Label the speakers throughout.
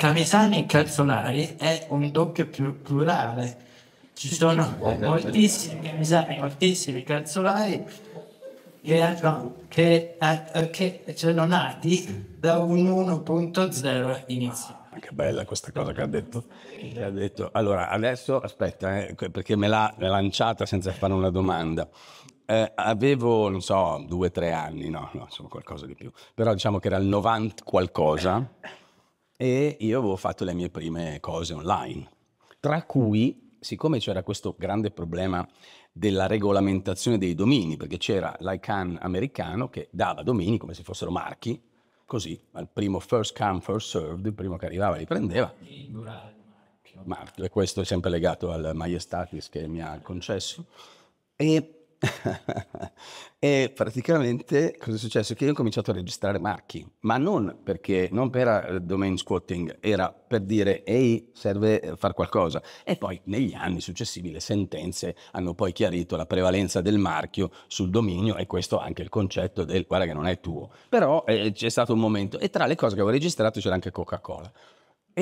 Speaker 1: Camisani e calzolari è un doppio più plurale. Ci sono moltissimi camisani, moltissimi calzolari che, che, eh, che sono nati da un 1.0 inizio.
Speaker 2: Ah, che bella questa cosa che ha detto. Che ha detto. Allora, adesso aspetta, eh, perché me l'ha lanciata senza fare una domanda. Eh, avevo, non so, due, o tre anni, no, no, insomma qualcosa di più, però diciamo che era il 90 qualcosa e io avevo fatto le mie prime cose online, tra cui, siccome c'era questo grande problema della regolamentazione dei domini, perché c'era l'ICANN americano che dava domini come se fossero marchi, così, al primo first come, first served, il primo che arrivava li prendeva. Marchio, e questo è sempre legato al Majestatis che mi ha concesso. E e praticamente cosa è successo? Che io ho cominciato a registrare marchi, ma non perché non per eh, domain squatting, era per dire ehi, serve eh, fare qualcosa. E poi negli anni successivi le sentenze hanno poi chiarito la prevalenza del marchio sul dominio e questo anche il concetto del guarda che non è tuo. Però eh, c'è stato un momento e tra le cose che avevo registrato c'era anche Coca-Cola.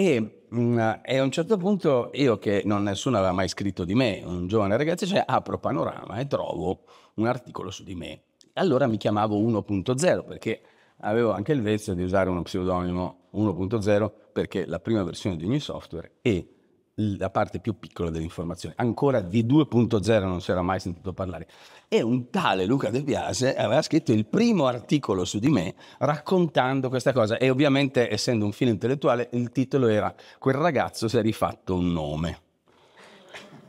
Speaker 2: E mh, mm, a un certo punto io che non nessuno aveva mai scritto di me, un giovane ragazzo, cioè apro ah, Panorama e trovo un articolo su di me. Allora mi chiamavo 1.0 perché avevo anche il vezzo di usare uno pseudonimo 1.0 perché la prima versione di ogni software è la parte più piccola dell'informazione. Ancora di 2.0 non si era mai sentito parlare. E un tale Luca De Biase aveva scritto il primo articolo su di me raccontando questa cosa. E ovviamente, essendo un film intellettuale, il titolo era Quel ragazzo si è rifatto un nome.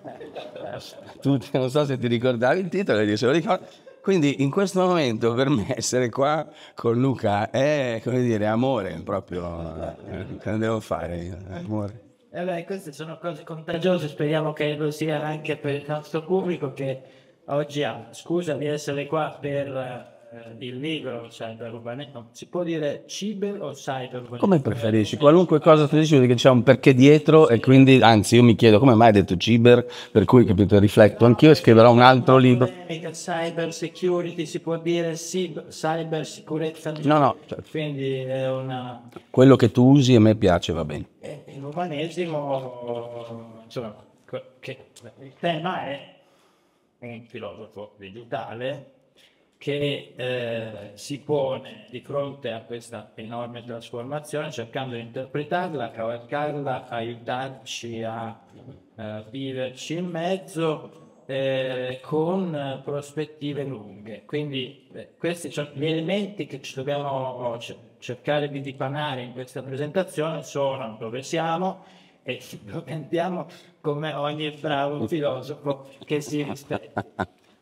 Speaker 2: tu, non so se ti ricordavi il titolo, io se lo ricordo. Quindi in questo momento per me essere qua con Luca è, come dire, amore proprio. Eh, cosa devo fare? Amore.
Speaker 1: Eh beh, queste sono cose contagiose, speriamo che lo sia anche per il nostro pubblico che oggi ha scusa di essere qua per eh, il libro cyberurbanismo si può dire Cyber o cyberurbanismo come
Speaker 2: preferisci qualunque cosa tu dici perché c'è un perché dietro sì. e quindi anzi io mi chiedo come mai hai detto Cyber, per cui capito rifletto anch'io e scriverò un altro libro
Speaker 1: cyber security si può dire cyber sicurezza no no certo. quindi è una
Speaker 2: quello che tu usi a me piace va bene
Speaker 1: eh, l'umanesimo eh, insomma, che, il tema è un filosofo digitale che eh, si pone di fronte a questa enorme trasformazione cercando di interpretarla, cavalcarla, aiutarci a eh, viverci in mezzo eh, con prospettive lunghe. Quindi eh, questi sono gli elementi che ci dobbiamo cioè, cercare di dipanare in questa presentazione sono dove siamo e dove andiamo come ogni bravo filosofo che si rispetta.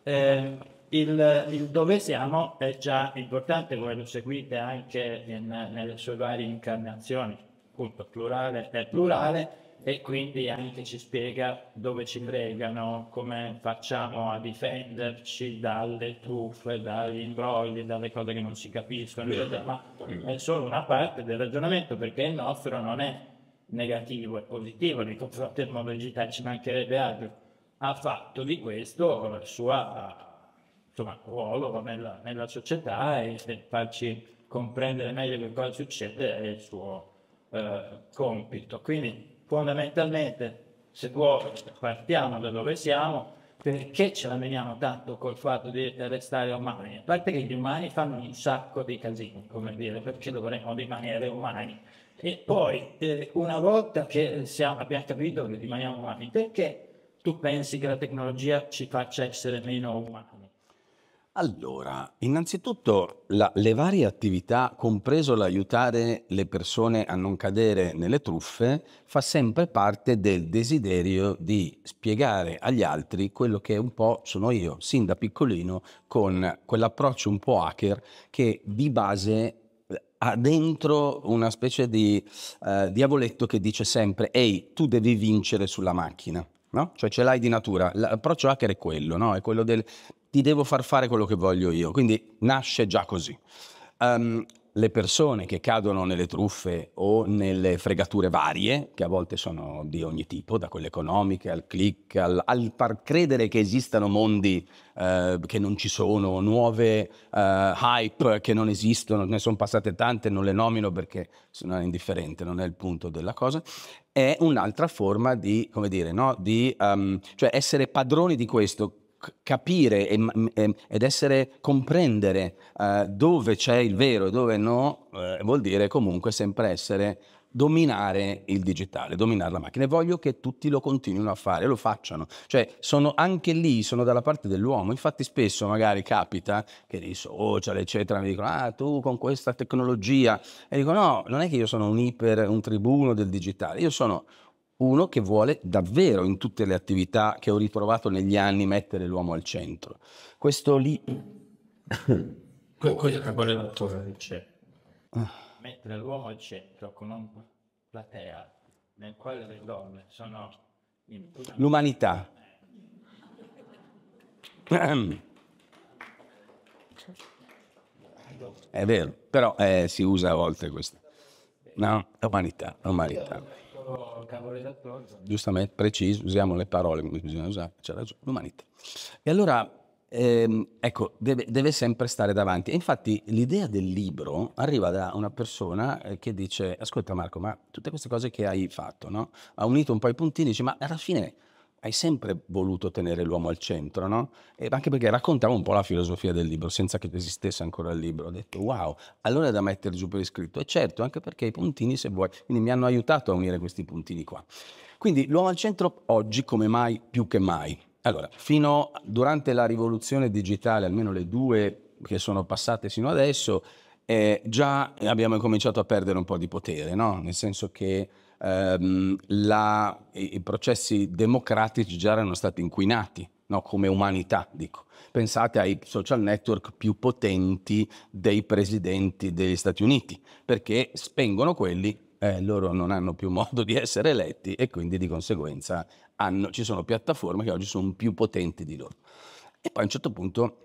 Speaker 1: Eh, il, il, dove siamo è già importante, voi lo seguite anche in, nelle sue varie incarnazioni, appunto plurale e plurale e quindi anche ci spiega dove ci pregano, come facciamo a difenderci dalle truffe, dagli imbrogli, dalle cose che non si capiscono, eccetera. ma è solo una parte del ragionamento perché il nostro non è negativo, è positivo nei confronti del mondo digitale, ci mancherebbe altro. Ha fatto di questo il suo ruolo nella, nella, società e farci comprendere meglio che cosa succede è il suo eh, compito. Quindi, fondamentalmente, se vuoi, partiamo da dove siamo, perché ce la veniamo tanto col fatto di restare umani? A parte che gli umani fanno un sacco di casini, come dire, perché dovremmo rimanere umani. E poi, eh, una volta che siamo, abbiamo capito che rimaniamo umani, perché tu pensi che la tecnologia ci faccia essere meno umani?
Speaker 2: Allora, innanzitutto la- le varie attività, compreso l'aiutare le persone a non cadere nelle truffe, fa sempre parte del desiderio di spiegare agli altri quello che un po' sono io, sin da piccolino, con quell'approccio un po' hacker che di base eh, ha dentro una specie di eh, diavoletto che dice sempre, ehi, tu devi vincere sulla macchina no? Cioè ce l'hai di natura. L'approccio hacker è quello, no? È quello del ti devo far fare quello che voglio io. Quindi nasce già così. Um, le persone che cadono nelle truffe o nelle fregature varie, che a volte sono di ogni tipo, da quelle economiche al click, al, al far credere che esistano mondi eh, che non ci sono, nuove eh, hype che non esistono, ne sono passate tante, non le nomino perché sono indifferente, non è il punto della cosa, è un'altra forma di, come dire, no? di um, cioè essere padroni di questo, capire e, e, ed essere comprendere uh, dove c'è il vero e dove no, uh, vuol dire comunque sempre essere dominare il digitale, dominare la macchina e voglio che tutti lo continuino a fare, lo facciano. Cioè, sono anche lì, sono dalla parte dell'uomo. Infatti spesso magari capita che nei social, eccetera, mi dicono "Ah, tu con questa tecnologia". E dico "No, non è che io sono un iper un tribuno del digitale, io sono uno che vuole davvero in tutte le attività che ho ritrovato negli anni mettere l'uomo al centro. Questo lì que- quello
Speaker 1: che c'è mettere l'uomo al centro con un platea nel quale le donne sono in...
Speaker 2: l'umanità. È vero, però eh, si usa a volte questo. No, umanità, umanità. Giustamente, preciso, usiamo le parole come bisogna usare, c'è ragione, l'umanità. E allora ehm, ecco, deve, deve, sempre stare davanti. E infatti l'idea del libro arriva da una persona eh, che dice, ascolta Marco, ma tutte queste cose che hai fatto, no? ha unito un po' i puntini, dice, ma alla fine hai sempre voluto tenere l'uomo al centro, no? E anche perché raccontavo un po' la filosofia del libro, senza che esistesse ancora il libro. Ho detto, wow, allora è da mettere giù per iscritto. E certo, anche perché i puntini, se vuoi, quindi mi hanno aiutato a unire questi puntini qua. Quindi l'uomo al centro oggi come mai più che mai. Allora, fino durante la rivoluzione digitale, almeno le due che sono passate fino adesso, eh, già abbiamo cominciato a perdere un po' di potere, no? nel senso che ehm, la, i processi democratici già erano stati inquinati No, come umanità, dico. Pensate ai social network più potenti dei presidenti degli Stati Uniti, perché spengono quelli eh, loro non hanno più modo di essere eletti e quindi di conseguenza hanno, ci sono piattaforme che oggi sono più potenti di loro. E poi a un certo punto,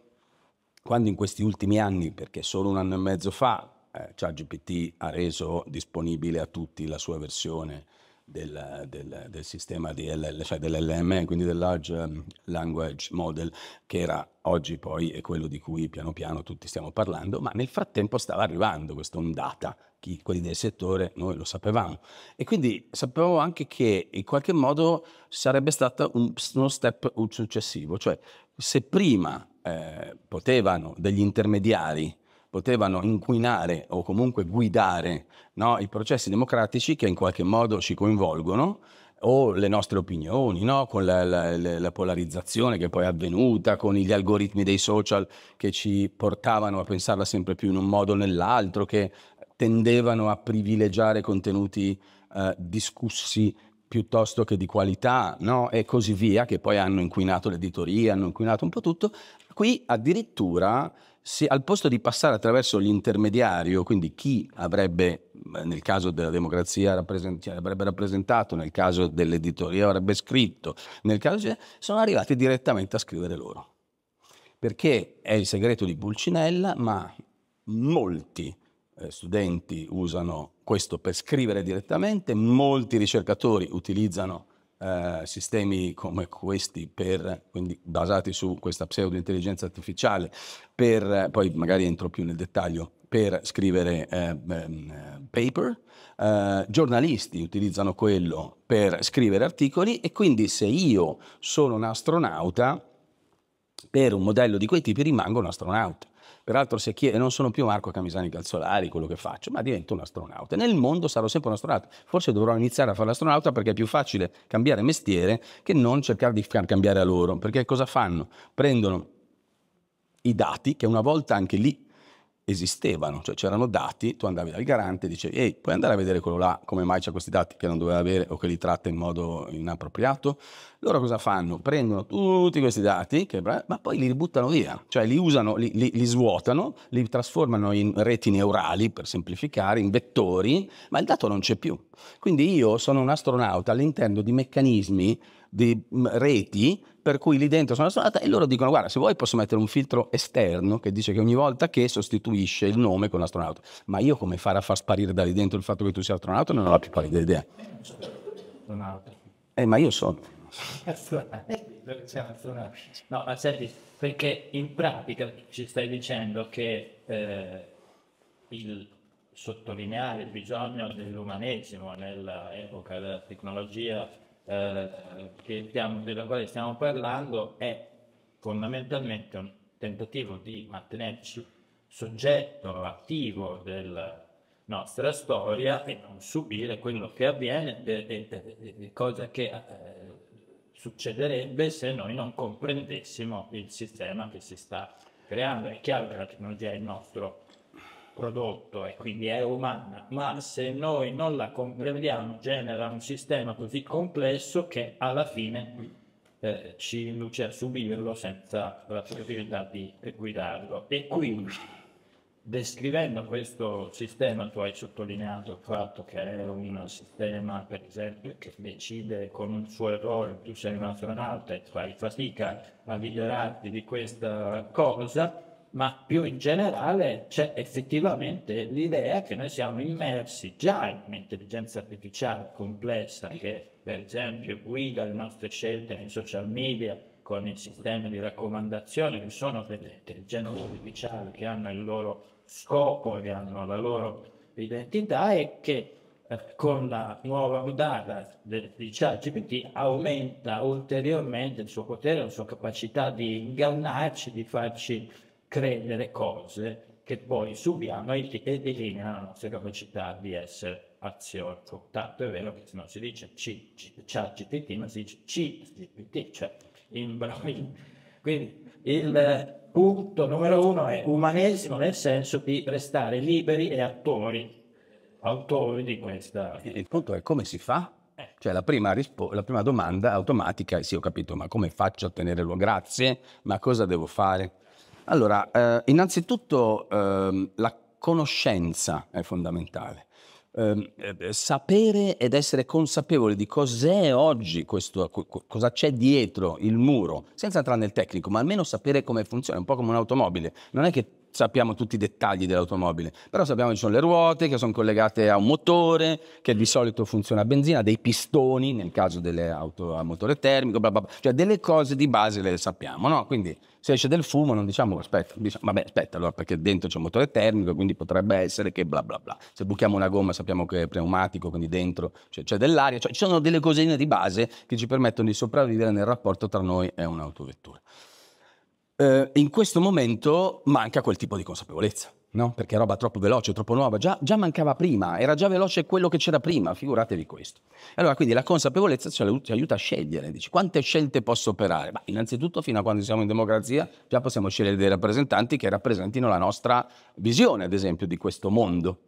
Speaker 2: quando in questi ultimi anni, perché solo un anno e mezzo fa, eh, ChatGPT ha reso disponibile a tutti la sua versione del, del, del, sistema di LL, cioè dell'LM, quindi del Large um, Language Model, che era oggi poi è quello di cui piano piano tutti stiamo parlando, ma nel frattempo stava arrivando questa ondata chi, quelli del settore, noi lo sapevamo. E quindi sapevamo anche che in qualche modo sarebbe stato un, uno step successivo, cioè se prima eh, potevano degli intermediari potevano inquinare o comunque guidare no, i processi democratici che in qualche modo ci coinvolgono, o le nostre opinioni, no? con la, la, la, polarizzazione che poi è avvenuta, con gli algoritmi dei social che ci portavano a pensarla sempre più in un modo o nell'altro, che tendevano a privilegiare contenuti eh, discussi piuttosto che di qualità, no? e così via, che poi hanno inquinato l'editoria, hanno inquinato un po' tutto. Qui addirittura si, al posto di passare attraverso l'intermediario, quindi chi avrebbe, eh, nel caso della democrazia, rappresent- avrebbe rappresentato, nel caso dell'editoria avrebbe scritto, nel caso di... sono arrivati direttamente a scrivere loro. Perché è il segreto di Pulcinella, ma molti eh, studenti usano questo per scrivere direttamente, molti ricercatori utilizzano eh, sistemi come questi, per, quindi basati su questa pseudointelligenza artificiale, per, poi magari entro più nel dettaglio, per scrivere eh, ehm, paper, eh, giornalisti utilizzano quello per scrivere articoli e quindi se io sono un astronauta, per un modello di quei tipi rimango un astronauta. Peraltro se chiede, non sono più Marco Camisani Calzolari quello che faccio, ma divento un astronauta. Nel mondo sarò sempre un astronauta. Forse dovrò iniziare a fare l'astronauta perché è più facile cambiare mestiere che non cercare di far cambiare a loro. Perché cosa fanno? Prendono i dati, che una volta anche lì esistevano, cioè c'erano dati, tu andavi dal garante e dicevi ehi puoi andare a vedere quello là come mai c'ha questi dati che non doveva avere o che li tratta in modo inappropriato, loro cosa fanno? Prendono tutti questi dati che, ma poi li buttano via, cioè li usano, li, li, li, svuotano, li trasformano in reti neurali per semplificare, in vettori, ma il dato non c'è più. Quindi io sono un astronauta all'interno di meccanismi, di reti per cui lì dentro sono suonata e loro dicono guarda se vuoi posso mettere un filtro esterno che dice che ogni volta che sostituisce il nome con l'astronauta ma io come fare a far sparire da lì dentro il fatto che tu sia astronauta non ho la più pallida idea eh ma io sono
Speaker 1: no ma senti perché in pratica ci stai dicendo che eh, il sottolineare il bisogno dell'umanesimo nell'epoca della tecnologia eh, stiamo, della quale stiamo parlando è fondamentalmente un tentativo di mantenerci soggetto attivo della nostra storia e non subire quello che avviene, e, e, e, cosa che eh, succederebbe se noi non comprendessimo il sistema che si sta creando. È chiaro che la tecnologia è il nostro prodotto e quindi è umana, ma se noi non la comprendiamo genera un sistema così complesso che alla fine eh, ci induce a subirlo senza la possibilità di guidarlo. E quindi, descrivendo questo sistema, tu hai sottolineato il fatto che è un sistema, per esempio, che decide con un suo errore, tu sei un astronauta e fai fatica a liberarti di questa cosa, ma più in generale c'è effettivamente l'idea che noi siamo immersi già in un'intelligenza artificiale complessa che per esempio guida le nostre scelte nei social media con i sistemi di raccomandazione che sono delle intelligenze artificiali che hanno il loro scopo, che hanno la loro identità e che eh, con la nuova ondata di ChatGPT aumenta ulteriormente il suo potere, la sua capacità di ingannarci, di farci credere cose che poi subiamo e che delineano la nostra capacità di essere azione. Tanto è vero che se non si dice C, C, C, ma si dice C, GPT, cioè imbroglio. Quindi il punto numero uno è umanesimo nel senso di restare liberi e attori, autori di questa... Il
Speaker 2: punto è come si fa? Eh. Cioè la prima, rispo- la prima domanda automatica è sì ho capito, ma come faccio a ottenere lo grazie? Ma cosa devo fare? Allora, eh, innanzitutto eh, la conoscenza è fondamentale. Ehm, eh, sapere ed essere consapevoli di cos'è oggi questo, co- cosa c'è dietro il muro, senza entrare nel tecnico, ma almeno sapere come funziona, un po' come un'automobile. Non è che sappiamo tutti i dettagli dell'automobile, però sappiamo che ci sono le ruote che sono collegate a un motore che di solito funziona a benzina, dei pistoni nel caso delle auto a motore termico, bla bla bla. cioè delle cose di base le sappiamo, no? Quindi se esce del fumo non diciamo aspetta, diciamo, vabbè aspetta allora perché dentro c'è un motore termico quindi potrebbe essere che bla bla bla, se buchiamo una gomma sappiamo che è pneumatico quindi dentro c'è, c'è dell'aria, cioè ci sono delle cosine di base che ci permettono di sopravvivere nel rapporto tra noi e un'autovettura eh, in questo momento manca quel tipo di consapevolezza. No? Perché è roba troppo veloce, troppo nuova, già, già, mancava prima, era già veloce quello che c'era prima, figuratevi questo. Allora, quindi la consapevolezza ci aiuta a scegliere, dici quante scelte posso operare? Ma innanzitutto, fino a quando siamo in democrazia, già possiamo scegliere dei rappresentanti che rappresentino la nostra visione, ad esempio, di questo mondo.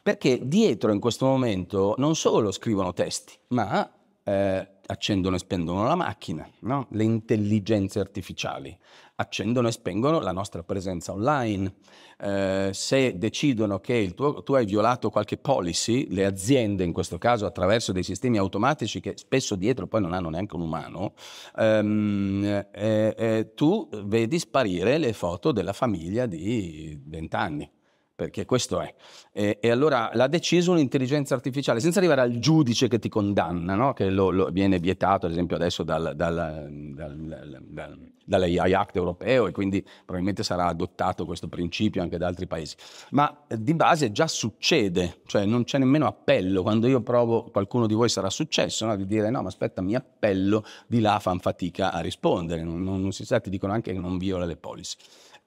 Speaker 2: Perché dietro in questo momento non solo scrivono testi, ma eh, accendono e spengono la macchina, no? le intelligenze artificiali accendono e spengono la nostra presenza online. Eh, se decidono che tuo, tu hai violato qualche policy, le aziende in questo caso attraverso dei sistemi automatici che spesso dietro poi non hanno neanche un umano, ehm, eh, eh, tu vedi sparire le foto della famiglia di 20 anni perché questo è. E, e, allora l'ha deciso un'intelligenza artificiale, senza arrivare al giudice che ti condanna, no? che lo, lo viene vietato, ad esempio, adesso dal, dal, dal, dall'AI Act europeo e quindi probabilmente sarà adottato questo principio anche da altri paesi. Ma di base già succede, cioè non c'è nemmeno appello. Quando io provo, qualcuno di voi sarà successo, no? di dire no, ma aspetta, mi appello, di là fanno fatica a rispondere. Non, non, non si sa, ti dicono anche che non viola le policy.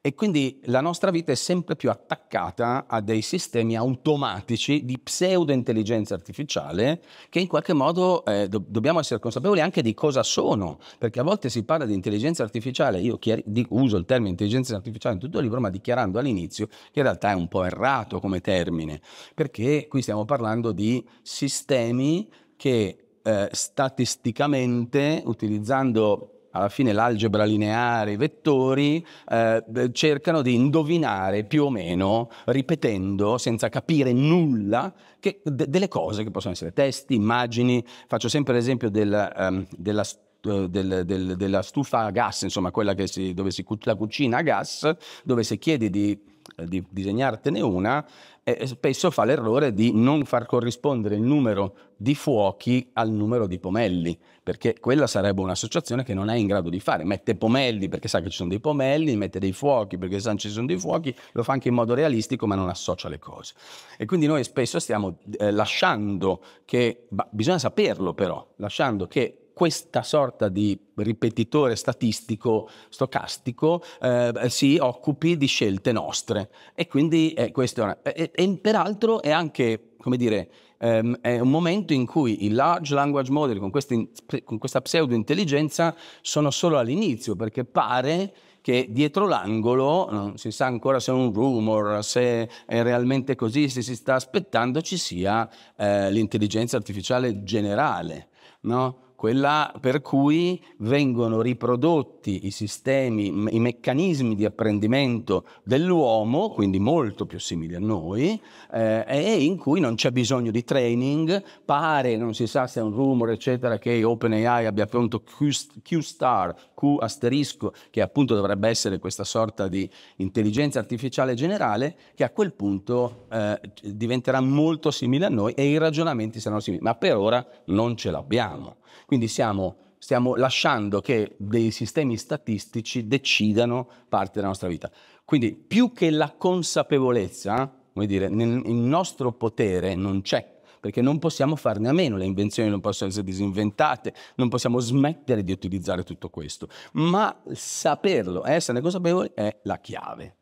Speaker 2: E quindi la nostra vita è sempre più attaccata a dei sistemi automatici di pseudo-intelligenza artificiale che in qualche modo eh, do- dobbiamo essere consapevoli anche di cosa sono, perché a volte si parla di intelligenza artificiale, io chiar- dico, uso il termine intelligenza artificiale in tutto il libro, ma dichiarando all'inizio che in realtà è un po' errato come termine, perché qui stiamo parlando di sistemi che eh, statisticamente, utilizzando alla fine l'algebra lineare, i vettori, eh, cercano di indovinare più o meno, ripetendo, senza capire nulla, che, de- delle cose che possono essere testi, immagini. Faccio sempre l'esempio del, um, della storia del, del, della stufa a gas, insomma, quella che si, dove si, la cucina a gas, dove se chiedi di, di disegnartene una, eh, spesso fa l'errore di non far corrispondere il numero di fuochi al numero di pomelli, perché quella sarebbe un'associazione che non è in grado di fare. Mette pomelli perché sa che ci sono dei pomelli, mette dei fuochi perché sa che ci sono dei fuochi, lo fa anche in modo realistico ma non associa le cose. E quindi noi spesso stiamo eh, lasciando che, bisogna saperlo però, lasciando che questa sorta di ripetitore statistico, stocastico, eh, si occupi di scelte nostre. E quindi eh, questo è E, e peraltro è anche, come dire, ehm, è un momento in cui i large language model con, questi, con questa pseudo-intelligenza sono solo all'inizio, perché pare che dietro l'angolo, non si sa ancora se è un rumor, se è realmente così, se si sta aspettando, ci sia eh, l'intelligenza artificiale generale. No? quella per cui vengono riprodotti i sistemi, i meccanismi di apprendimento dell'uomo, quindi molto più simili a noi, eh, e in cui non c'è bisogno di training, pare, non si sa se è un rumore, eccetera, che OpenAI abbia pronto Q-Star, Q asterisco, che appunto dovrebbe essere questa sorta di intelligenza artificiale generale, che a quel punto eh, diventerà molto simile a noi e i ragionamenti saranno simili, ma per ora non ce l'abbiamo. Quindi siamo, stiamo lasciando che dei sistemi statistici decidano parte della nostra vita. Quindi più che la consapevolezza, vuol dire, nel, il nostro potere non c'è, perché non possiamo farne a meno, le invenzioni non possono essere disinventate, non possiamo smettere di utilizzare tutto questo, ma saperlo, eh, esserne consapevoli è la chiave.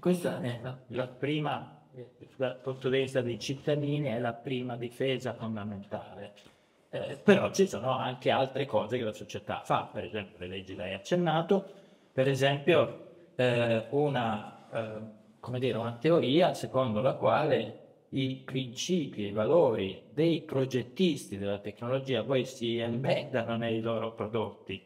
Speaker 1: Questa è la, la prima, dal punto di vista dei cittadini, è la prima difesa fondamentale eh, però ci sono anche altre cose che la società fa, per esempio le leggi l'hai accennato, per esempio eh, una, eh, dire, una teoria secondo la quale i principi e i valori dei progettisti della tecnologia poi si embeddano nei loro prodotti.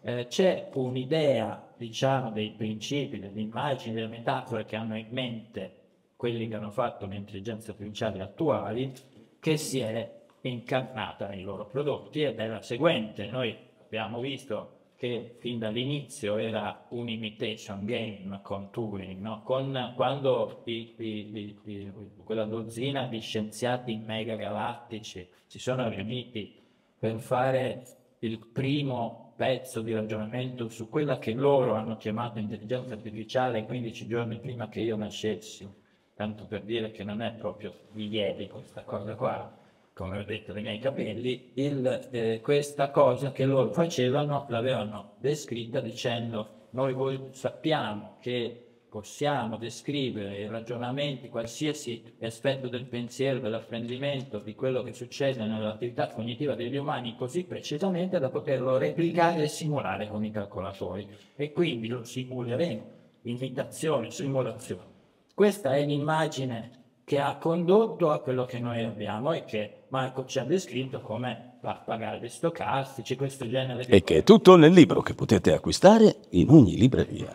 Speaker 1: Eh, c'è un'idea, diciamo, dei principi, delle immagini, delle metafore che hanno in mente quelli che hanno fatto le intelligenze artificiali attuali, che si è incarnata nei loro prodotti ed è la seguente. Noi abbiamo visto che fin dall'inizio era un imitation game con Turing, no? con, quando i, i, i, quella dozzina di scienziati megagalattici si sono riuniti per fare il primo pezzo di ragionamento su quella che loro hanno chiamato intelligenza artificiale 15 giorni prima che io nascessi, tanto per dire che non è proprio di ieri questa cosa qua come ho detto, dei miei capelli, il, eh, questa cosa che loro facevano l'avevano descritta dicendo noi sappiamo che possiamo descrivere i ragionamenti, qualsiasi aspetto del pensiero, dell'apprendimento, di quello che succede nell'attività cognitiva degli umani così precisamente da poterlo replicare e simulare con i calcolatori. E quindi lo simuleremo, imitazione, simulazione. Questa è l'immagine che ha condotto a quello che noi abbiamo e che Marco ci ha descritto come pappagalli stocastici, questo genere di... E
Speaker 2: che è tutto nel libro che potete acquistare in ogni libreria.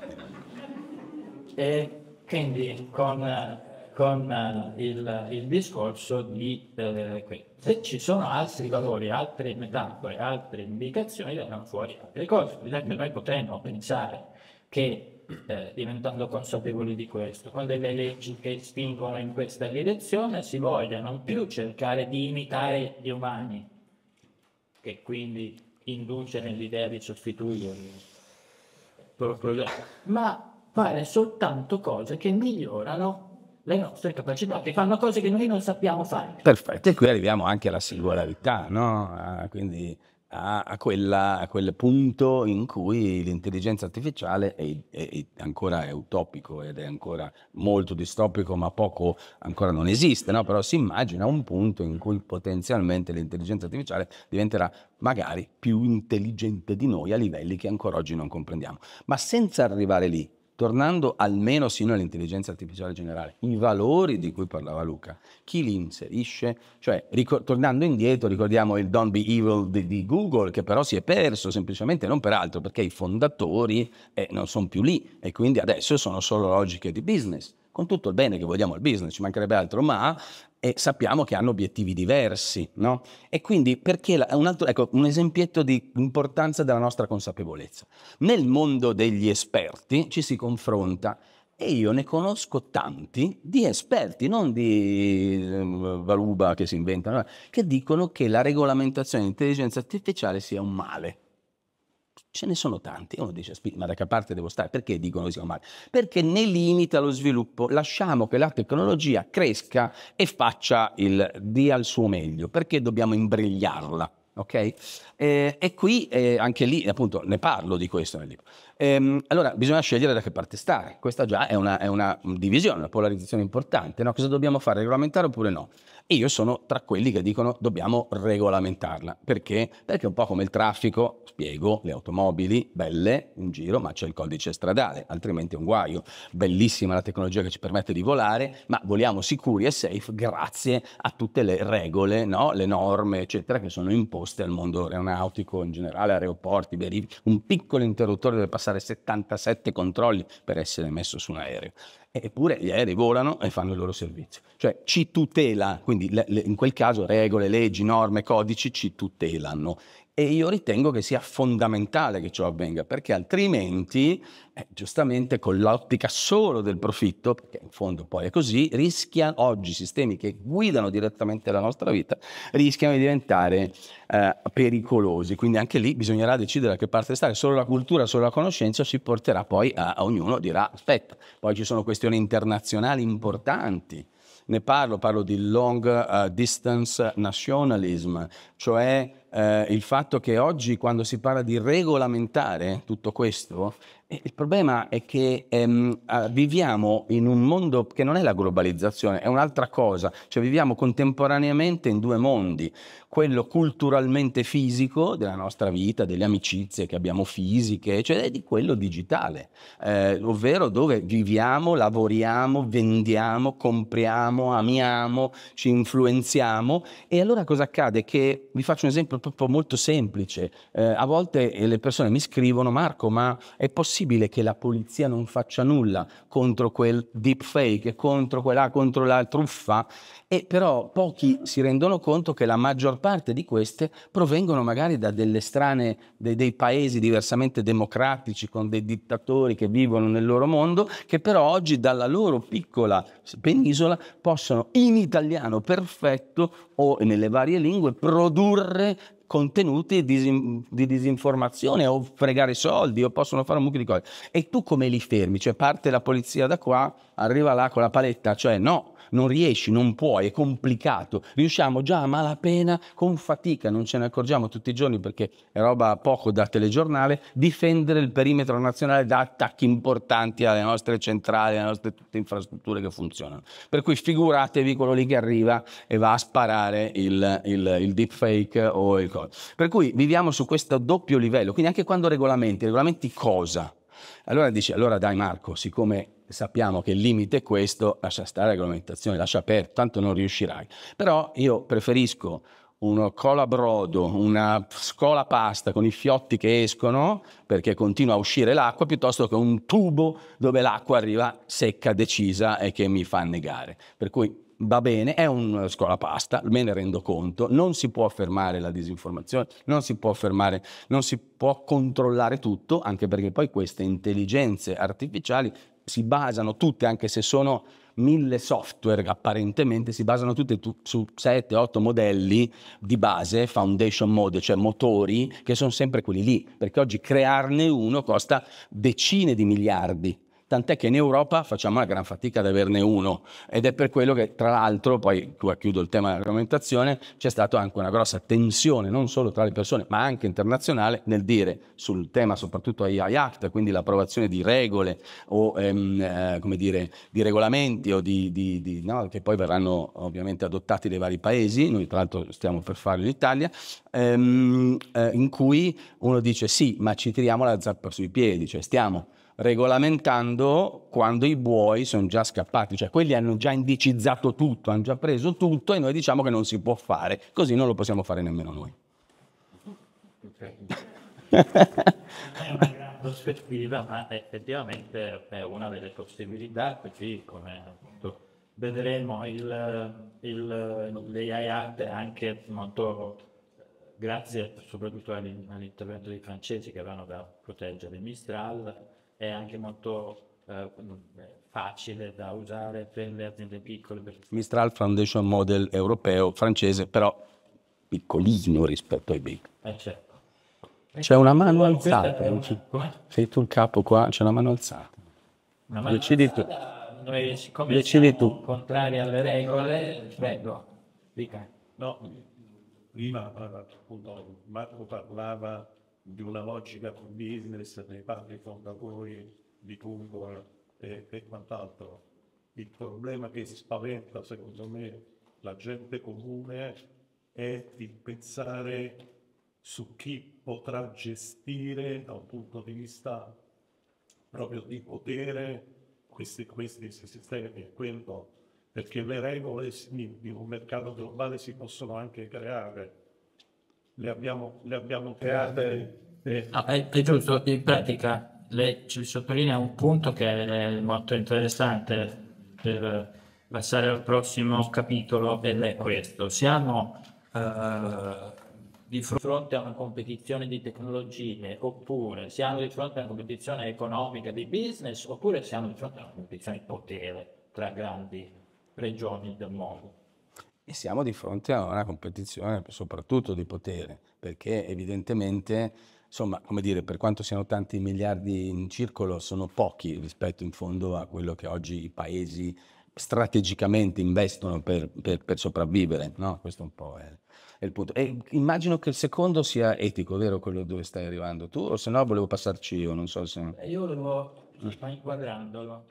Speaker 1: E quindi con, con eh, il, il, discorso di... Eh, se ci sono altri valori, altre metafore, altre indicazioni, verranno fuori altre cose. Vedete, noi potremmo pensare che eh, diventando consapevoli di questo, con delle leggi che spingono in questa direzione, si voglia non più cercare di imitare gli umani, che quindi induce nell'idea di sostituirli, ma fare soltanto cose che migliorano le nostre capacità, che fanno cose che noi non sappiamo fare.
Speaker 2: Perfetto, e qui arriviamo anche alla singolarità, no? Ah, quindi a, a, quella, a quel punto in cui l'intelligenza artificiale è, è, è ancora è utopico ed è ancora molto distopico, ma poco ancora non esiste, no? però si immagina un punto in cui potenzialmente l'intelligenza artificiale diventerà magari più intelligente di noi a livelli che ancora oggi non comprendiamo. Ma senza arrivare lì, tornando almeno sino all'intelligenza artificiale generale, i valori di cui parlava Luca, chi li inserisce? Cioè, ricor- tornando indietro, ricordiamo il Don't Be Evil di, di, Google, che però si è perso semplicemente non per altro, perché i fondatori eh, non sono più lì e quindi adesso sono solo logiche di business con tutto il bene che vogliamo al business, ci mancherebbe altro, ma eh, sappiamo che hanno obiettivi diversi, no? E quindi perché la, un, altro, ecco, un esempietto di importanza della nostra consapevolezza. Nel mondo degli esperti ci si confronta e io ne conosco tanti di esperti, non di ehm, valuba che si inventano, che dicono che la regolamentazione dell'intelligenza artificiale sia un male. Ce ne sono tanti. Uno dice, ma da che parte devo stare? Perché dicono che siamo male? Perché ne limita lo sviluppo. Lasciamo che la tecnologia cresca e faccia il dia al suo meglio. Perché dobbiamo imbrigliarla? Ok? Eh, e qui, eh, anche lì, appunto, ne parlo di questo nel libro. Ehm, allora, bisogna scegliere da che parte stare. Questa già è una, è una mm, divisione, una polarizzazione importante. No? Cosa dobbiamo fare? Regolamentare oppure no? E io sono tra quelli che dicono dobbiamo regolamentarla. Perché? Perché è un po' come il traffico, spiego, le automobili belle in giro, ma c'è il codice stradale, altrimenti è un guaio. Bellissima la tecnologia che ci permette di volare, ma voliamo sicuri e safe grazie a tutte le regole, no? le norme, eccetera, che sono imposte al mondo aeronautico in generale, aeroporti, verifiche. Un piccolo interruttore deve passare 77 controlli per essere messo su un aereo eppure gli aerei volano e fanno il loro servizio. Cioè ci tutela, quindi le, le, in quel caso regole, leggi, norme, codici ci tutelano e io ritengo che sia fondamentale che ciò avvenga, perché altrimenti, eh, giustamente con l'ottica solo del profitto, perché in fondo poi è così, rischia oggi sistemi che guidano direttamente la nostra vita, rischiano di diventare eh, pericolosi. Quindi anche lì bisognerà decidere da che parte stare. Solo la cultura, solo la conoscenza ci porterà poi a, a ognuno, dirà aspetta, poi ci sono questioni internazionali importanti ne parlo, parlo di long uh, distance nationalism, cioè eh, il fatto che oggi quando si parla di regolamentare tutto questo, eh, il problema è che ehm, ah, viviamo in un mondo che non è la globalizzazione, è un'altra cosa, cioè viviamo contemporaneamente in due mondi, quello culturalmente fisico della nostra vita, delle amicizie che abbiamo fisiche, cioè è di quello digitale, eh, ovvero dove viviamo, lavoriamo, vendiamo, compriamo, amiamo, ci influenziamo e allora cosa accade? Che vi faccio un esempio proprio molto semplice. Eh, a volte eh, le persone mi scrivono, Marco, ma è possibile che la polizia non faccia nulla contro quel deepfake, contro quella, contro la truffa? E però pochi si rendono conto che la maggior parte di queste provengono magari da delle strane, dei, dei paesi diversamente democratici, con dei dittatori che vivono nel loro mondo, che però oggi dalla loro piccola penisola possono in italiano perfetto o nelle varie lingue produrre contenuti disin- di disinformazione o fregare soldi o possono fare un mucchio di cose. E tu come li fermi? Cioè parte la polizia da qua, arriva là con la paletta, cioè no, non riesci, non puoi, è complicato. Riusciamo già a malapena, con fatica, non ce ne accorgiamo tutti i giorni perché è roba poco da telegiornale, difendere il perimetro nazionale da attacchi importanti alle nostre centrali, alle nostre tutte infrastrutture che funzionano. Per cui figuratevi quello lì che arriva e va a sparare il, il, il deepfake o il coso. Per cui viviamo su questo doppio livello, quindi anche quando regolamenti, regolamenti cosa? Allora dici, allora dai Marco, siccome sappiamo che il limite è questo, lascia stare la regolamentazione, lascia aperto, tanto non riuscirai. Però io preferisco uno cola brodo, una scola pasta con i fiotti che escono perché continua a uscire l'acqua piuttosto che un tubo dove l'acqua arriva secca, decisa e che mi fa annegare. Per cui va bene, è un scolapasta, me ne rendo conto, non si può fermare la disinformazione, non si può fermare, non si può controllare tutto, anche perché poi queste intelligenze artificiali si basano tutte, anche se sono mille software apparentemente si basano tutte tu, su 7-8 modelli di base, foundation mode, cioè motori, che sono sempre quelli lì, perché oggi crearne uno costa decine di miliardi tant'è che in Europa facciamo una gran fatica ad averne uno ed è per quello che tra l'altro, poi qua eh, chiudo il tema dell'argomentazione, c'è stata anche una grossa tensione non solo tra le persone ma anche internazionale nel dire sul tema soprattutto AI Act, quindi l'approvazione di regole o ehm, eh, come dire, di regolamenti o di, di, di, no, che poi verranno ovviamente adottati dai vari paesi, noi tra l'altro stiamo per farlo in Italia, ehm, eh, in cui uno dice sì ma ci tiriamo la zappa sui piedi, cioè stiamo regolamentando quando i buoi sono già scappati, cioè quelli hanno già indicizzato tutto, hanno già preso tutto e noi diciamo che non si può fare, così non lo possiamo fare nemmeno noi. è
Speaker 1: una grande prospettiva, ma effettivamente è una delle possibilità, così come appunto vedremo il, il, l'AI Act anche molto eh, grazie soprattutto all'intervento dei francesi che vanno a proteggere Mistral è anche molto eh, mm, eh, facile da usare per le aziende piccole.
Speaker 2: Mistral Foundation Model europeo, francese, però piccolino rispetto ai big. Eh certo. C'è una mano alzata. Una... Sei tu il capo qua, c'è una mano alzata. Una mano Decidi alzata, tu. Noi, siccome Decidi tu.
Speaker 1: contrari alle regole, prego, dica. No, prima appunto Marco parlava di una logica con business, nei padri fondatori di Google e, e quant'altro. Il problema che spaventa, secondo me, la gente comune è il pensare su chi potrà gestire da un punto di vista proprio di potere questi, questi sistemi e quello, perché le regole di un mercato globale si possono anche creare le abbiamo, le abbiamo create. Ah, è, è giusto, in pratica lei ci sottolinea un punto che è molto interessante per passare al prossimo capitolo ed è questo. Siamo eh, di fronte a una competizione di tecnologie oppure siamo di fronte a una competizione economica di business oppure siamo di fronte a una competizione di potere tra grandi regioni del mondo.
Speaker 2: E siamo di fronte a una competizione soprattutto di potere, perché evidentemente, insomma, come dire, per quanto siano tanti miliardi in circolo, sono pochi rispetto in fondo a quello che oggi i paesi strategicamente investono per, per, per sopravvivere. No? Questo un po' è, è, il punto. E immagino che il secondo sia etico, vero quello dove stai arrivando tu? O se no volevo passarci io, non so se...
Speaker 1: Io volevo sto inquadrandolo.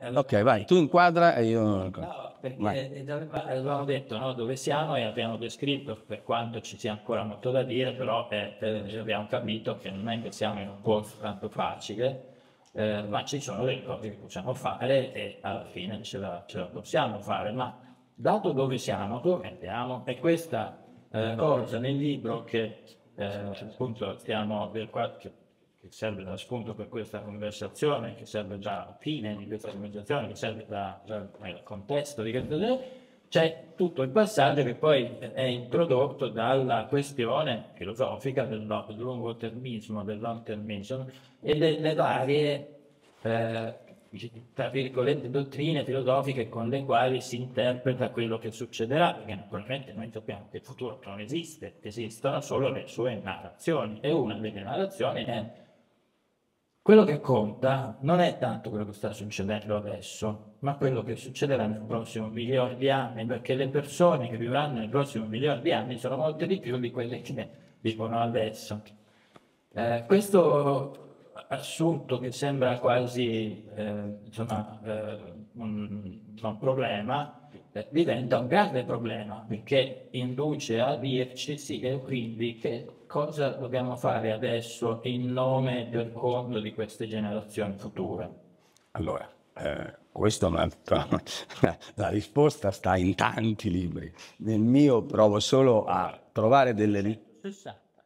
Speaker 1: Allora... Ok,
Speaker 2: vai, tu inquadra e io... No, perché
Speaker 1: eh, avevamo detto no, dove siamo e abbiamo descritto, per quanto ci sia ancora molto da dire, però eh, eh, abbiamo capito che non è che siamo in un posto tanto facile, eh, ma ci sono delle cose che possiamo fare e alla fine ce la, ce la possiamo fare, ma dato dove siamo, dove andiamo, è questa eh, cosa nel libro che eh, appunto stiamo... Per qualche che serve da spunto per questa conversazione, che serve da fine di questa conversazione, che serve da, da eh, contesto di questa conversazione, c'è tutto il passaggio che poi è introdotto dalla questione filosofica del lungo termismo, del long termismo e delle varie, eh, tra virgolette, dottrine filosofiche con le quali si interpreta quello che succederà, perché naturalmente noi sappiamo che il futuro non esiste, esistono solo le sue narrazioni e una delle narrazioni è quello che conta non è tanto quello che sta succedendo adesso, ma quello che succederà nel prossimo milione di anni, perché le persone che vivranno nel prossimo milione di anni sono molte di più di quelle che vivono adesso. Eh, questo assunto che sembra quasi eh, insomma, eh, un, un, problema, eh, diventa un grande problema, perché induce a dirci sì, quindi che cosa dobbiamo fare adesso in nome del conto di queste generazioni future?
Speaker 2: Allora, eh, questa è un'altra... La risposta sta in tanti libri. Nel mio provo solo a trovare delle,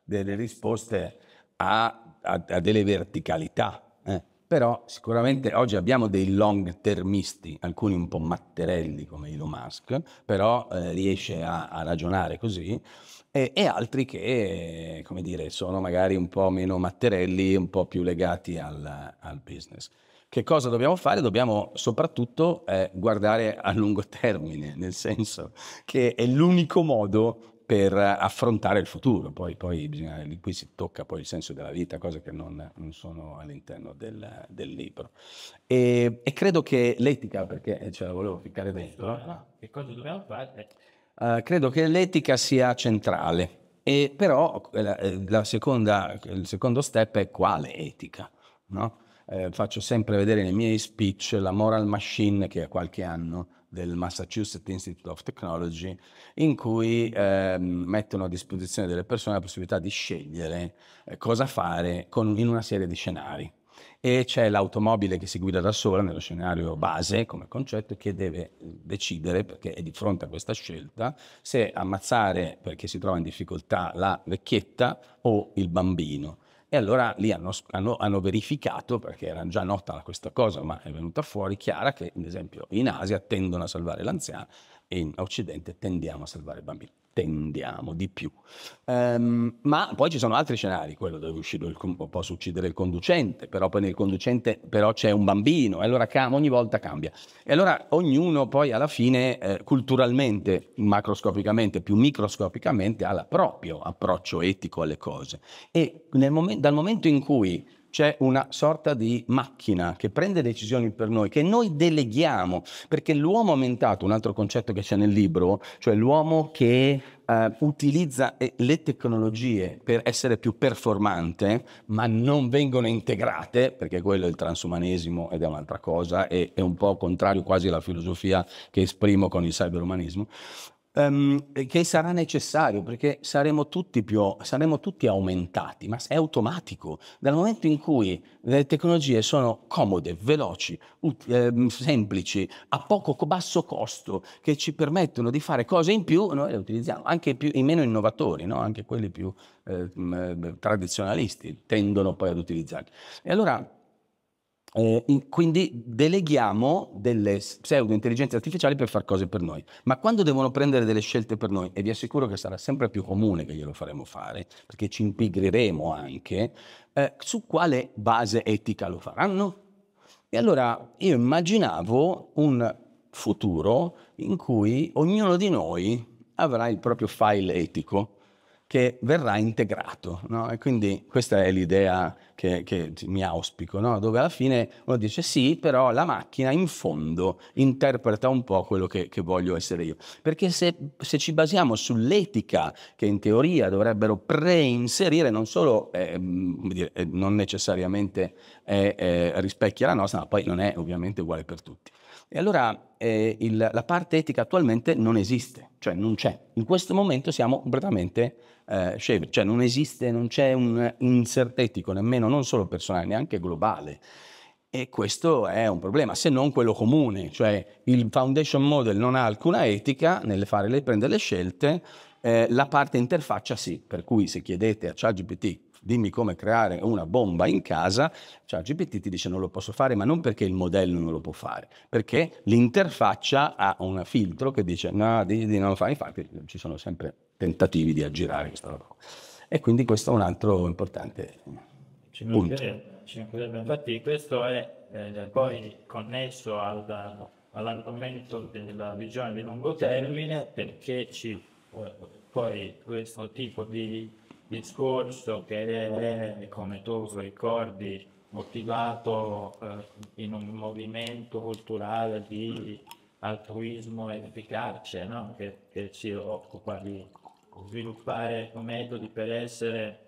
Speaker 2: delle risposte a, a, a, delle verticalità. Eh. Però sicuramente oggi abbiamo dei long termisti, alcuni un po' matterelli come Elon Musk, però eh, riesce a, a ragionare così e, e altri che, come dire, sono magari un po' meno matterelli, un po' più legati al, al business. Che cosa dobbiamo fare? Dobbiamo soprattutto eh, guardare a lungo termine, nel senso che è l'unico modo per affrontare il futuro. Poi, poi bisogna, qui si tocca poi il senso della vita, cose che non, non sono all'interno del, del libro. E, e, credo che l'etica, perché eh, ce la volevo ficcare dentro. No,
Speaker 1: no. Che cosa dobbiamo fare?
Speaker 2: Eh, credo che l'etica sia centrale. E però eh, la, eh, la seconda, il secondo step è quale etica? No? Eh, faccio sempre vedere nei miei speech la Moral Machine che è qualche anno del Massachusetts Institute of Technology, in cui eh, mettono a disposizione delle persone la possibilità di scegliere cosa fare con, in una serie di scenari e c'è l'automobile che si guida da sola nello scenario base come concetto che deve decidere perché è di fronte a questa scelta se ammazzare perché si trova in difficoltà la vecchietta o il bambino. E allora lì hanno, hanno, hanno verificato, perché era già nota questa cosa, ma è venuta fuori chiara che, ad esempio, in Asia tendono a salvare l'anziano e in Occidente tendiamo a salvare il bambino attendiamo di più. Um, ma poi ci sono altri scenari, quello dove il, posso uccidere il conducente, però poi nel conducente però c'è un bambino, e allora cam- ogni volta cambia. E allora ognuno poi alla fine eh, culturalmente, macroscopicamente, più microscopicamente ha il proprio approccio etico alle cose. E mom- dal momento in cui c'è una sorta di macchina che prende decisioni per noi, che noi deleghiamo, perché l'uomo aumentato, un altro concetto che c'è nel libro, cioè l'uomo che Uh, utilizza eh, le tecnologie per essere più performante, ma non vengono integrate, perché quello è il transumanesimo ed è un'altra cosa, e è un po' contrario quasi alla filosofia che esprimo con il cyberumanismo um, che sarà necessario perché saremo tutti, più, saremo tutti aumentati, ma è automatico. Dal momento in cui le tecnologie sono comode, veloci, ut- ehm, semplici, a poco basso costo, che ci permettono di fare cose in più, noi le utilizziamo, anche più, i meno innovatori, no? anche quelli più eh, tradizionalisti tendono poi ad utilizzarle. E allora eh, quindi deleghiamo delle pseudo intelligenze artificiali per fare cose per noi. Ma quando devono prendere delle scelte per noi, e vi assicuro che sarà sempre più comune che glielo faremo fare, perché ci impigriremo anche, eh, su quale base etica lo faranno? E allora io immaginavo un futuro in cui ognuno di noi avrà il proprio file etico che verrà integrato. No? E quindi questa è l'idea che, che mi auspico, no? dove alla fine uno dice sì, però la macchina in fondo interpreta un po' quello che, che voglio essere io. Perché se, se, ci basiamo sull'etica che in teoria dovrebbero preinserire, non solo eh, mm, eh non necessariamente eh, eh, rispecchia la nostra, ma poi non è ovviamente uguale per tutti. E allora eh, il, la parte etica attualmente non esiste, cioè non c'è. In questo momento siamo completamente eh, cioè non esiste, non c'è un, un certetico nemmeno, non solo personale, neanche globale. E questo è un problema, se non quello comune, cioè il foundation model non ha alcuna etica nel fare le, prendere le scelte, eh, la parte interfaccia sì, per cui se chiedete a ChatGPT dimmi come creare una bomba in casa, cioè GPT ti dice non lo posso fare, ma non perché il modello non lo può fare, perché l'interfaccia ha un filtro che dice no, di, di non lo fare, infatti ci sono sempre tentativi di aggirare questa roba. E quindi questo è un altro importante punto.
Speaker 1: Infatti questo è eh, poi connesso al, all'argomento della visione di lungo termine perché ci, poi questo tipo di discorso che è, eh, come tu ricordi, motivato eh, in un movimento culturale di altruismo efficace no? che, che, si occupa di sviluppare metodi per essere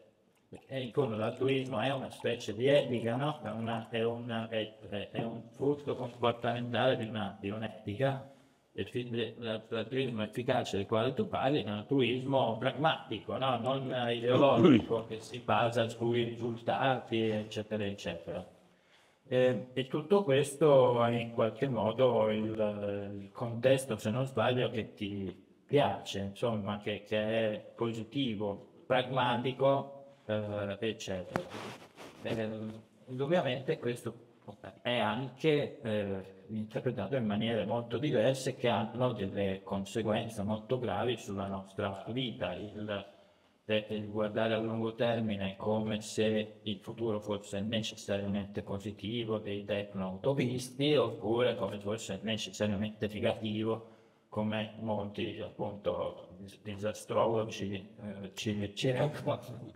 Speaker 1: come l'altruismo è una specie di etica, no? è, una, è, una, è, è, un frutto comportamentale di, una, di un'etica l'altruismo efficace del quale tu parli è un altruismo pragmatico, no? non ideologico, che si basa sui risultati, eccetera, eccetera. E, eh, e tutto questo è in qualche modo il, il, contesto, se non sbaglio, che ti piace, insomma, che, che è positivo, pragmatico, eh, eccetera. E, eh, indubbiamente questo è anche eh, interpretato in maniere molto diverse che hanno delle conseguenze molto gravi sulla nostra vita. Il, eh, il guardare a lungo termine come se il futuro fosse necessariamente positivo dei tecno-autopisti oppure come fosse necessariamente negativo come molti appunto disastrologi eh, ci, ci raccontano.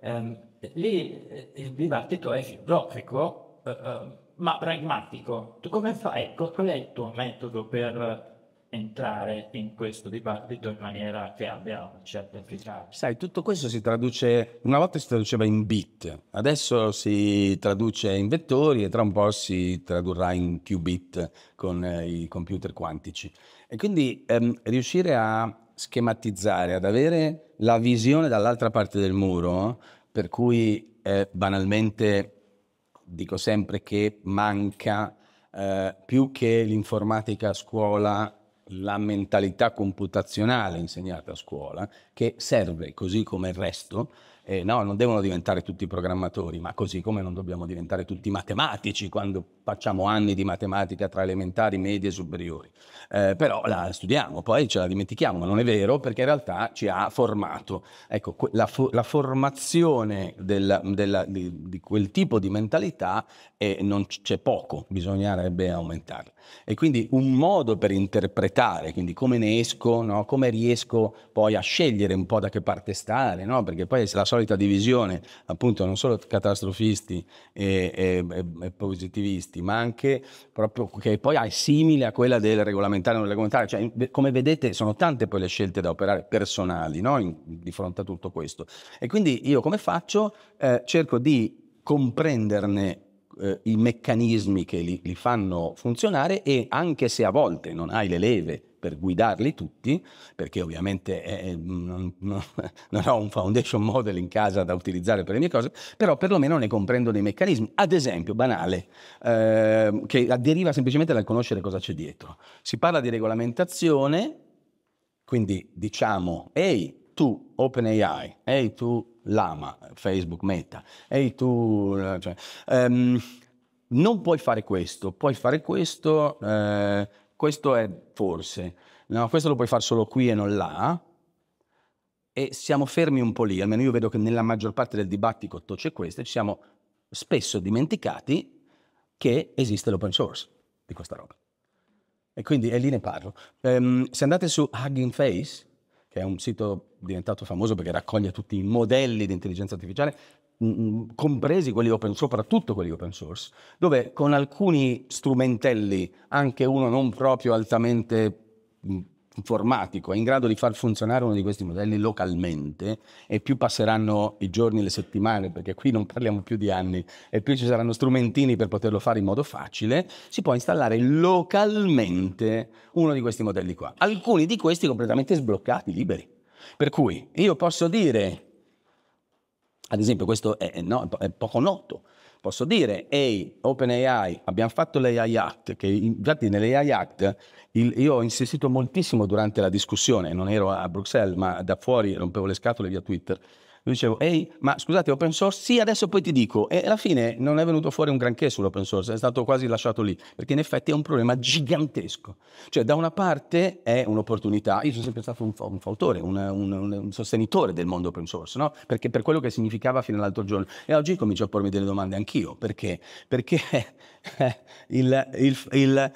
Speaker 1: Um, lì eh, il dibattito è filosofico eh, eh, ma pragmatico. Tu come fai? Qual è il tuo metodo per entrare in questo dibattito in maniera che abbia una certa efficacia?
Speaker 2: Sai, tutto questo si traduce, una volta si traduceva in bit, adesso si traduce in vettori e tra un po' si tradurrà in qubit con eh, i computer quantici. E quindi ehm, riuscire a schematizzare, ad avere la visione dall'altra parte del muro, per cui eh, banalmente dico sempre che manca eh, più che l'informatica a scuola la mentalità computazionale insegnata a scuola, che serve così come il resto eh, no, non devono diventare tutti programmatori, ma così come non dobbiamo diventare tutti matematici quando facciamo anni di matematica tra elementari, medie e superiori. Eh, però la studiamo, poi ce la dimentichiamo, ma non è vero perché in realtà ci ha formato. Ecco, la, fo- la formazione della, della, di, di, quel tipo di mentalità eh, non c'è poco, bisognerebbe aumentarla. E quindi un modo per interpretare, quindi come ne esco, no? come riesco poi a scegliere un po' da che parte stare, no? perché poi se la so solita divisione, appunto, non solo catastrofisti e, e, e positivisti, ma anche proprio che poi è simile a quella del regolamentare o non regolamentare. Cioè, come vedete, sono tante poi le scelte da operare personali no? In, di fronte a tutto questo. E quindi io come faccio? Eh, cerco di comprenderne eh, i meccanismi che li, li fanno funzionare e anche se a volte non hai le leve per guidarli tutti, perché ovviamente eh, eh non, non ho un foundation model in casa da utilizzare per le mie cose, però perlomeno ne comprendo dei meccanismi. Ad esempio, banale, eh, che deriva semplicemente dal conoscere cosa c'è dietro. Si parla di regolamentazione, quindi diciamo, ehi tu OpenAI, ehi tu Lama, Facebook Meta, ehi tu... Cioè, ehm, non puoi fare questo, puoi fare questo, eh, questo è forse, no, questo lo puoi fare solo qui e non là, e siamo fermi un po' lì, almeno io vedo che nella maggior parte del dibattito c'è questo, e ci siamo spesso dimenticati che esiste l'open source di questa roba. E quindi e lì ne parlo. Um, se andate su Hugging Face, che è un sito diventato famoso perché raccoglie tutti i modelli di intelligenza artificiale, Mm, mm, compresi quelli open, soprattutto quelli open source, dove con alcuni strumentelli, anche uno non proprio altamente mm, informatico è in grado di far funzionare uno di questi modelli localmente e più passeranno i giorni, le settimane, perché qui non parliamo più di anni e più ci saranno strumentini per poterlo fare in modo facile, si può installare localmente uno di questi modelli qua. Alcuni di questi completamente sbloccati, liberi. Per cui io posso dire ad esempio, questo è, no, è poco noto. Posso dire, ehi, hey, OpenAI, abbiamo fatto l'AI Act, che infatti nell'AI Act il, io ho insistito moltissimo durante la discussione, non ero a Bruxelles, ma da fuori rompevo le scatole via Twitter, io dicevo, ehi, ma scusate, open source? Sì, adesso poi ti dico. E alla fine non è venuto fuori un granché sull'open source, è stato quasi lasciato lì, perché in effetti è un problema gigantesco. Cioè, da una parte è un'opportunità, io sono sempre stato un, un fautore, un, un, un, sostenitore del mondo open source, no? Perché per quello che significava fino all'altro giorno. E oggi comincio a pormi delle domande anch'io, perché? Perché il, il, il,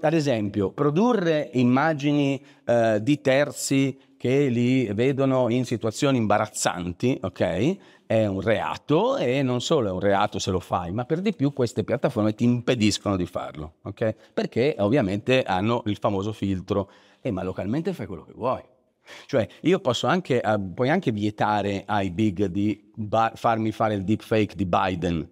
Speaker 2: ad esempio, produrre immagini eh, di terzi che li vedono in situazioni imbarazzanti, ok? È un reato e non solo è un reato se lo fai, ma per di più queste piattaforme ti impediscono di farlo, ok? Perché ovviamente hanno il famoso filtro, eh, ma localmente fai quello che vuoi. Cioè, io posso anche, eh, puoi anche vietare ai big di bar- farmi fare il deepfake di Biden,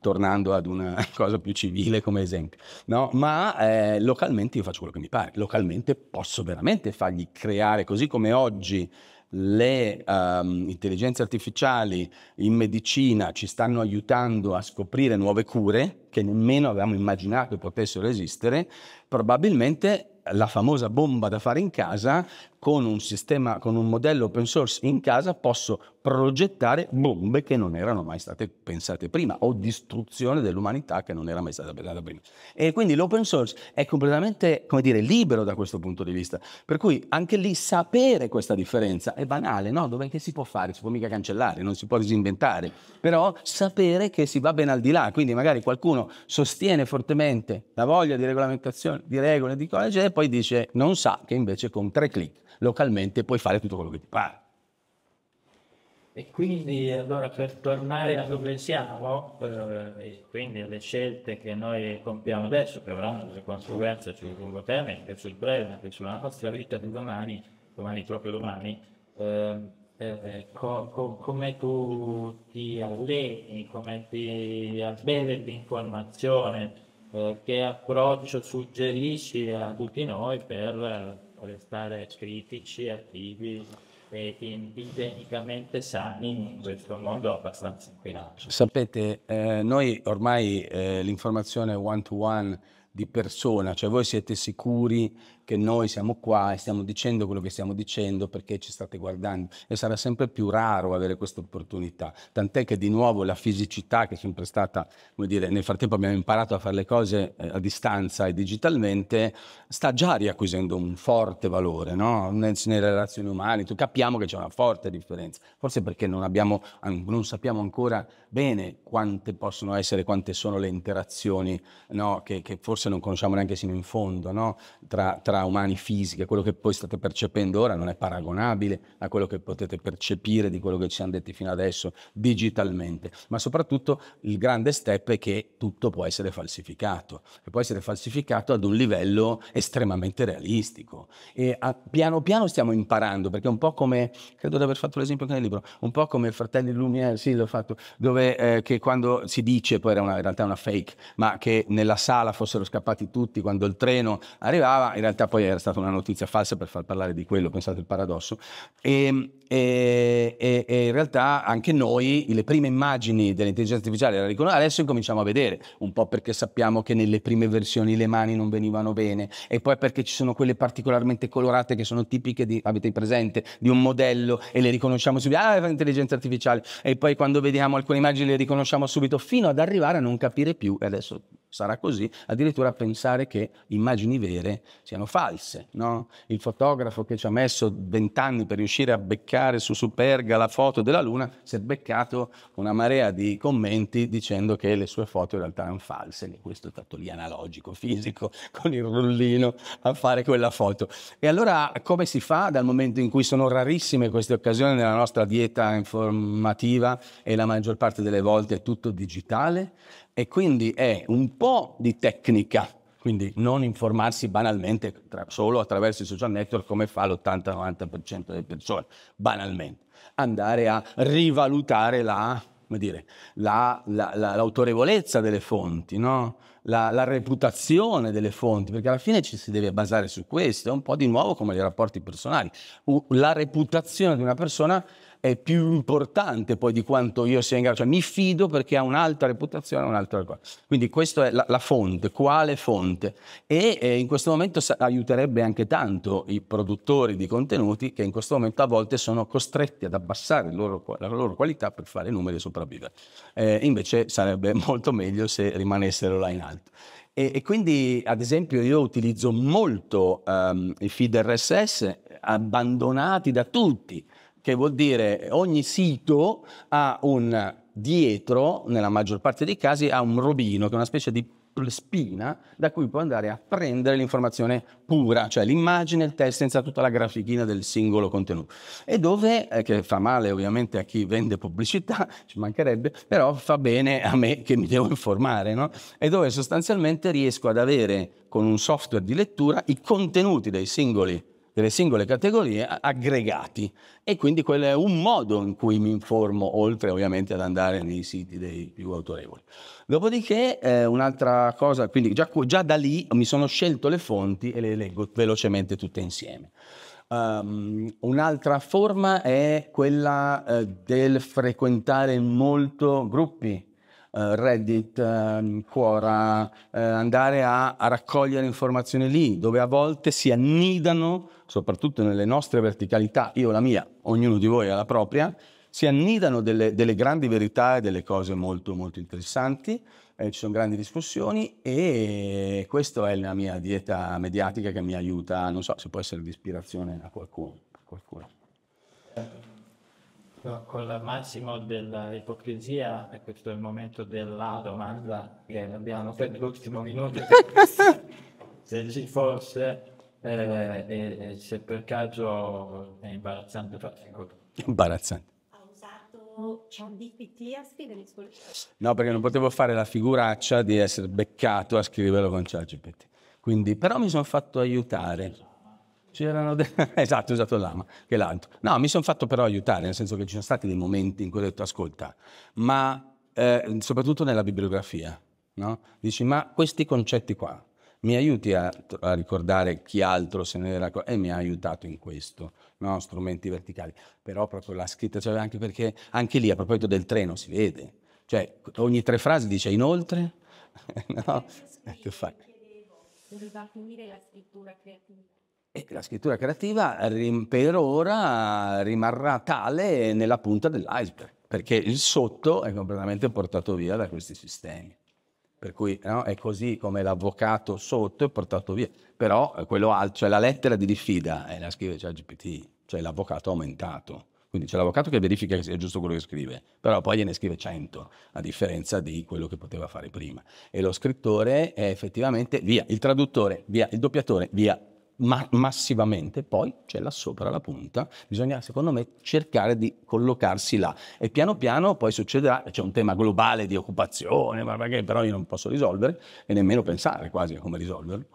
Speaker 2: tornando ad una cosa più civile come esempio, no? ma eh, localmente io faccio quello che mi pare, localmente posso veramente fargli creare, così come oggi le um, intelligenze artificiali in medicina ci stanno aiutando a scoprire nuove cure che nemmeno avevamo immaginato potessero esistere, probabilmente la famosa bomba da fare in casa con un sistema, con un modello open source in casa posso progettare bombe che non erano mai state pensate prima o distruzione dell'umanità che non era mai stata pensata prima. E quindi l'open source è completamente, come dire, libero da questo punto di vista. Per cui anche lì sapere questa differenza è banale, no? Dov'è che si può fare? Si può mica cancellare, non si può disinventare, però sapere che si va ben al di là, quindi magari qualcuno sostiene fortemente la voglia di regolamentazione, di regole, di codice e poi dice non sa che invece con tre clic localmente puoi fare tutto quello che ti pare.
Speaker 1: E quindi allora per tornare a dove siamo, eh, quindi le scelte che noi compiamo adesso che avranno delle conseguenze sul lungo termine, anche sul breve, anche sulla nostra vita di domani, domani proprio domani, eh, eh, co- co- come tu ti alleni, come ti avvede l'informazione, eh, che approccio suggerisci a tutti noi per restare critici, attivi e identicamente sani in questo mondo abbastanza inquinato.
Speaker 2: Sapete, eh, noi ormai eh, l'informazione one-to-one di persona, cioè voi siete sicuri che noi siamo qua e stiamo dicendo quello che stiamo dicendo perché ci state guardando e sarà sempre più raro avere questa opportunità. Tant'è che di nuovo la fisicità che è sempre stata, come dire, nel frattempo abbiamo imparato a fare le cose eh, a distanza e digitalmente, sta già riacquisendo un forte valore no? nelle relazioni umane. capiamo che c'è una forte differenza, forse perché non, abbiamo, non sappiamo ancora bene quante possono essere, quante sono le interazioni no? che, che, forse non conosciamo neanche sino in fondo no? tra, tra tra umani fisica, quello che poi state percependo ora non è paragonabile a quello che potete percepire di quello che ci hanno detti fino adesso digitalmente, ma soprattutto il grande step è che tutto può essere falsificato e può essere falsificato ad un livello estremamente realistico e a, piano piano stiamo imparando perché è un po' come, credo di aver fatto l'esempio anche nel libro, un po' come Fratelli Lumiere, sì l'ho fatto, dove eh, che quando si dice, poi era una, in realtà una fake, ma che nella sala fossero scappati tutti quando il treno arrivava, in realtà poi era stata una notizia falsa per far parlare di quello, pensate il paradosso. E, ehm, e, e, e in realtà anche noi le prime immagini dell'intelligenza artificiale la dicono adesso incominciamo a vedere, un po' perché sappiamo che nelle prime versioni le mani non venivano bene e poi perché ci sono quelle particolarmente colorate che sono tipiche di, avete presente, di un modello e le riconosciamo subito, ah l'intelligenza artificiale e poi quando vediamo alcune immagini le riconosciamo subito fino ad arrivare a non capire più e adesso sarà così, addirittura pensare che immagini vere siano false. No? Il fotografo che ci ha messo vent'anni per riuscire a beccare su Superga la foto della Luna si è beccato una marea di commenti dicendo che le sue foto in realtà erano false, e questo è stato lì analogico, fisico, con il rullino a fare quella foto. E allora come si fa dal momento in cui sono rarissime queste occasioni nella nostra dieta informativa e la maggior parte delle volte è tutto digitale? e quindi è un po' di tecnica, quindi non informarsi banalmente tra, solo attraverso i social network come fa l'80-90% delle persone, banalmente, andare a rivalutare la, dire, la, la, l'autorevolezza delle fonti, no? la, reputazione delle fonti, perché alla fine ci si deve basare su questo, è un po' di nuovo come i rapporti personali, la reputazione di una persona è più importante poi di quanto io sia in grado, cioè mi fido perché ha un'altra reputazione, un'altra cosa. Quindi questa è la, la fonte, quale fonte? E eh, in questo momento aiuterebbe anche tanto i produttori di contenuti che in questo momento a volte sono costretti ad abbassare loro, la loro qualità per fare numeri e sopravvivere. Eh, invece sarebbe molto meglio se rimanessero là in alto. E, e quindi, ad esempio, io utilizzo molto um, i feed RSS eh, abbandonati da tutti che vuol dire ogni sito ha un dietro, nella maggior parte dei casi, ha un robino, che è una specie di spina da cui può andare a prendere l'informazione pura, cioè l'immagine, il test, senza tutta la grafichina del singolo contenuto. E dove, eh, che fa male ovviamente a chi vende pubblicità, ci mancherebbe, però fa bene a me che mi devo informare, no? E dove sostanzialmente riesco ad avere con un software di lettura i contenuti dei singoli delle singole categorie aggregati e quindi quello è un modo in cui mi informo oltre ovviamente ad andare nei siti dei più autorevoli. Dopodiché eh, un'altra cosa, quindi già, già, da lì mi sono scelto le fonti e le leggo velocemente tutte insieme. Um, un'altra forma è quella eh, del frequentare molto gruppi eh, Reddit, um, Quora, eh, andare a, a, raccogliere informazioni lì, dove a volte si annidano soprattutto nelle nostre verticalità, io la mia, ognuno di voi ha la propria, si annidano delle, delle grandi verità e delle cose molto, molto interessanti, eh, ci sono grandi discussioni e questa è la mia dieta mediatica che mi aiuta, non so se può essere di ispirazione a qualcuno. A qualcuno.
Speaker 1: No, con il massimo dell'ipocrisia, e questo è il momento della domanda che abbiamo per l'ultimo minuto, se ci fosse e, eh, e eh, eh, se per caso è imbarazzante farsi
Speaker 2: Imbarazzante. ChatGPT a scrivere No, perché non potevo fare la figuraccia di essere beccato a scriverlo con ChatGPT. Quindi, però mi sono fatto aiutare. C'erano de... esatto, ho usato l'ama, che l'altro. No, mi sono fatto però aiutare, nel senso che ci sono stati dei momenti in cui ho detto, ascolta, ma eh, soprattutto nella bibliografia, no? Dici, ma questi concetti qua, mi aiuti a, a ricordare chi altro se ne era e mi ha aiutato in questo, no? strumenti verticali. Però proprio la scritta, cioè anche perché anche lì a proposito del treno si vede, cioè ogni tre frasi dice inoltre, no? E eh, tu fai.
Speaker 1: finire la scrittura creativa?
Speaker 2: Eh, la scrittura creativa per ora rimarrà tale nella punta dell'iceberg, perché il sotto è completamente portato via da questi sistemi per cui no, è così come l'avvocato sotto è portato via, però eh, quello, cioè la lettera di diffida e eh, la scrive già GPT, cioè l'avvocato aumentato. Quindi c'è l'avvocato che verifica che sia giusto quello che scrive, però poi gliene scrive 100, a differenza di quello che poteva fare prima. E lo scrittore è effettivamente via, il traduttore via, il doppiatore via, ma massivamente, poi c'è là sopra la punta, bisogna secondo me cercare di collocarsi là e piano piano poi succederà, c'è un tema globale di occupazione, ma che però io non posso risolvere e nemmeno pensare quasi a come risolverlo,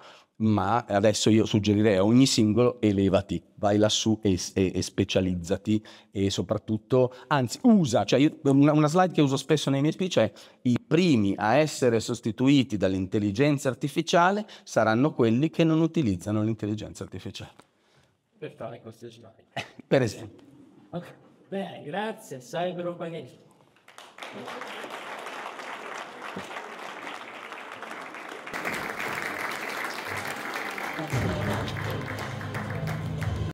Speaker 2: ma adesso io suggerirei a ogni singolo elevati, vai lassù e, e, e specializzati e soprattutto, anzi usa, cioè io, una, una, slide che uso spesso nei miei speech è i primi a essere sostituiti dall'intelligenza artificiale saranno quelli che non utilizzano l'intelligenza artificiale.
Speaker 1: Per fare queste slide.
Speaker 2: per esempio.
Speaker 1: Okay. Bene, grazie, sai per un Thank you.